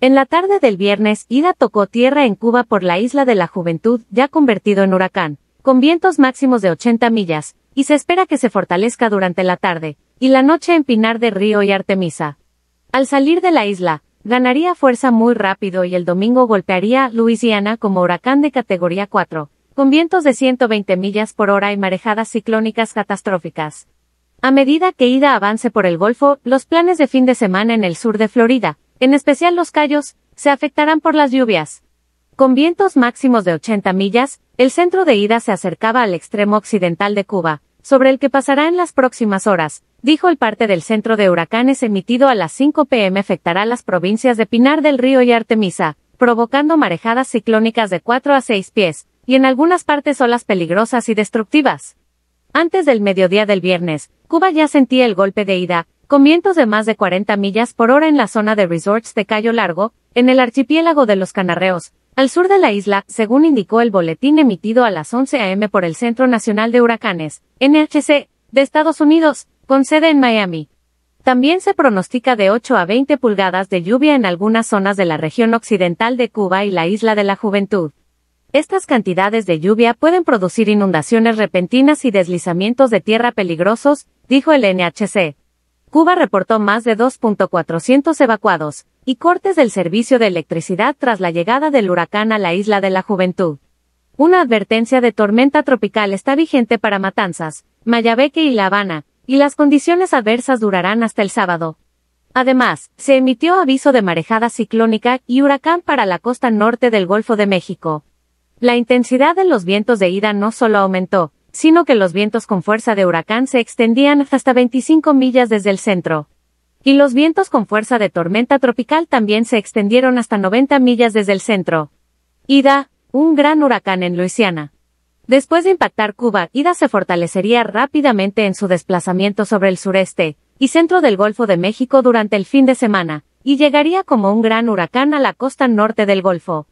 En la tarde del viernes, Ida tocó tierra en Cuba por la Isla de la Juventud, ya convertido en huracán, con vientos máximos de 80 millas, y se espera que se fortalezca durante la tarde, y la noche en Pinar de Río y Artemisa. Al salir de la isla, ganaría fuerza muy rápido y el domingo golpearía Luisiana como huracán de categoría 4, con vientos de 120 millas por hora y marejadas ciclónicas catastróficas. A medida que Ida avance por el Golfo, los planes de fin de semana en el sur de Florida, en especial los callos, se afectarán por las lluvias. Con vientos máximos de 80 millas, el centro de ida se acercaba al extremo occidental de Cuba, sobre el que pasará en las próximas horas, dijo el parte del centro de huracanes emitido a las 5 pm afectará las provincias de Pinar del Río y Artemisa, provocando marejadas ciclónicas de 4 a 6 pies, y en algunas partes olas peligrosas y destructivas. Antes del mediodía del viernes, Cuba ya sentía el golpe de ida, con vientos de más de 40 millas por hora en la zona de resorts de Cayo Largo, en el archipiélago de los Canarreos, al sur de la isla, según indicó el boletín emitido a las 11 a.m. por el Centro Nacional de Huracanes, NHC, de Estados Unidos, con sede en Miami. También se pronostica de 8 a 20 pulgadas de lluvia en algunas zonas de la región occidental de Cuba y la isla de la Juventud. Estas cantidades de lluvia pueden producir inundaciones repentinas y deslizamientos de tierra peligrosos, dijo el NHC. Cuba reportó más de 2.400 evacuados y cortes del servicio de electricidad tras la llegada del huracán a la isla de la Juventud. Una advertencia de tormenta tropical está vigente para Matanzas, Mayabeque y La Habana, y las condiciones adversas durarán hasta el sábado. Además, se emitió aviso de marejada ciclónica y huracán para la costa norte del Golfo de México. La intensidad de los vientos de ida no solo aumentó, sino que los vientos con fuerza de huracán se extendían hasta 25 millas desde el centro. Y los vientos con fuerza de tormenta tropical también se extendieron hasta 90 millas desde el centro. Ida, un gran huracán en Luisiana. Después de impactar Cuba, Ida se fortalecería rápidamente en su desplazamiento sobre el sureste y centro del Golfo de México durante el fin de semana, y llegaría como un gran huracán a la costa norte del Golfo.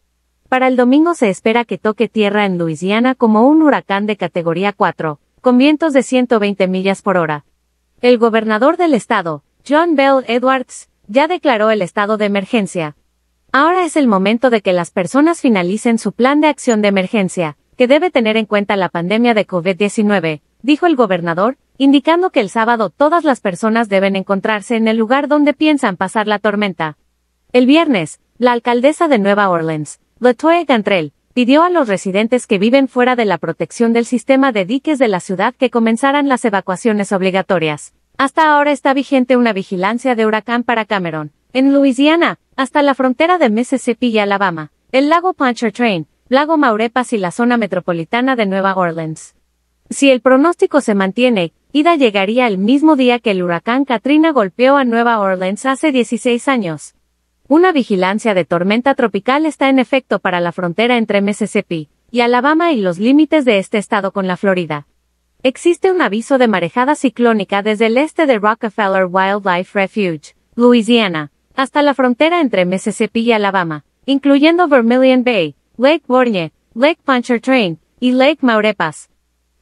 Para el domingo se espera que toque tierra en Luisiana como un huracán de categoría 4, con vientos de 120 millas por hora. El gobernador del estado, John Bell Edwards, ya declaró el estado de emergencia. Ahora es el momento de que las personas finalicen su plan de acción de emergencia, que debe tener en cuenta la pandemia de COVID-19, dijo el gobernador, indicando que el sábado todas las personas deben encontrarse en el lugar donde piensan pasar la tormenta. El viernes, la alcaldesa de Nueva Orleans, Latoya Gantrell pidió a los residentes que viven fuera de la protección del sistema de diques de la ciudad que comenzaran las evacuaciones obligatorias. Hasta ahora está vigente una vigilancia de huracán para Cameron, en Luisiana, hasta la frontera de Mississippi y Alabama, el lago Pontchartrain, lago Maurepas y la zona metropolitana de Nueva Orleans. Si el pronóstico se mantiene, Ida llegaría el mismo día que el huracán Katrina golpeó a Nueva Orleans hace 16 años. Una vigilancia de tormenta tropical está en efecto para la frontera entre Mississippi y Alabama y los límites de este estado con la Florida. Existe un aviso de marejada ciclónica desde el este de Rockefeller Wildlife Refuge, Louisiana, hasta la frontera entre Mississippi y Alabama, incluyendo Vermilion Bay, Lake Bourne, Lake Train y Lake Maurepas.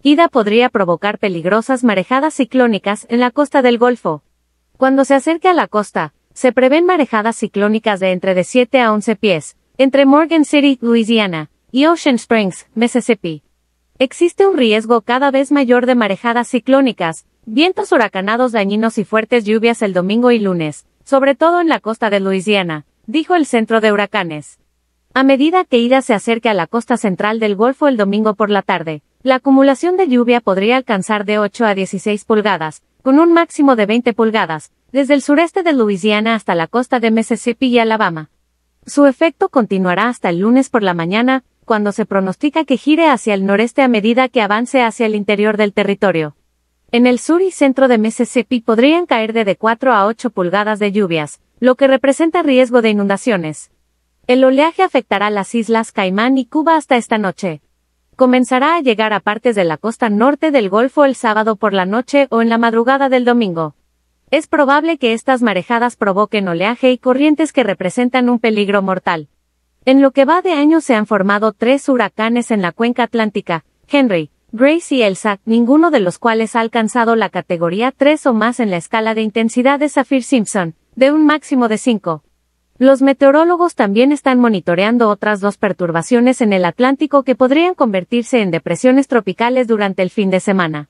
Ida podría provocar peligrosas marejadas ciclónicas en la costa del Golfo. Cuando se acerque a la costa, se prevén marejadas ciclónicas de entre de 7 a 11 pies, entre Morgan City, Louisiana, y Ocean Springs, Mississippi. Existe un riesgo cada vez mayor de marejadas ciclónicas, vientos huracanados dañinos y fuertes lluvias el domingo y lunes, sobre todo en la costa de Luisiana, dijo el Centro de Huracanes. A medida que Ida se acerque a la costa central del Golfo el domingo por la tarde, la acumulación de lluvia podría alcanzar de 8 a 16 pulgadas, con un máximo de 20 pulgadas, desde el sureste de Luisiana hasta la costa de Mississippi y Alabama. Su efecto continuará hasta el lunes por la mañana, cuando se pronostica que gire hacia el noreste a medida que avance hacia el interior del territorio. En el sur y centro de Mississippi podrían caer de, de 4 a 8 pulgadas de lluvias, lo que representa riesgo de inundaciones. El oleaje afectará las islas Caimán y Cuba hasta esta noche. Comenzará a llegar a partes de la costa norte del Golfo el sábado por la noche o en la madrugada del domingo. Es probable que estas marejadas provoquen oleaje y corrientes que representan un peligro mortal. En lo que va de año se han formado tres huracanes en la cuenca atlántica, Henry, Grace y Elsa, ninguno de los cuales ha alcanzado la categoría 3 o más en la escala de intensidad de Saffir-Simpson, de un máximo de 5. Los meteorólogos también están monitoreando otras dos perturbaciones en el Atlántico que podrían convertirse en depresiones tropicales durante el fin de semana.